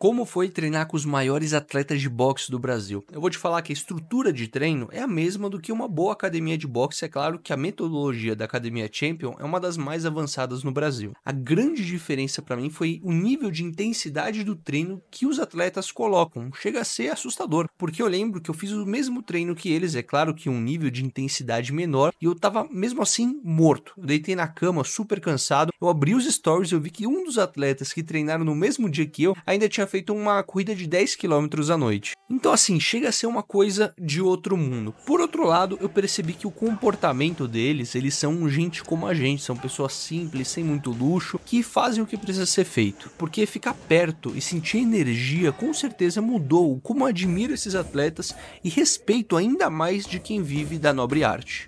Como foi treinar com os maiores atletas de boxe do Brasil? Eu vou te falar que a estrutura de treino é a mesma do que uma boa academia de boxe. É claro que a metodologia da Academia Champion é uma das mais avançadas no Brasil. A grande diferença para mim foi o nível de intensidade do treino que os atletas colocam. Chega a ser assustador, porque eu lembro que eu fiz o mesmo treino que eles, é claro que um nível de intensidade menor, e eu tava mesmo assim morto. Eu deitei na cama super cansado. Eu abri os stories e eu vi que um dos atletas que treinaram no mesmo dia que eu ainda tinha feito uma corrida de 10 km à noite. Então, assim, chega a ser uma coisa de outro mundo. Por outro lado, eu percebi que o comportamento deles, eles são gente como a gente, são pessoas simples, sem muito luxo, que fazem o que precisa ser feito. Porque ficar perto e sentir energia com certeza mudou como admiro esses atletas e respeito ainda mais de quem vive da nobre arte.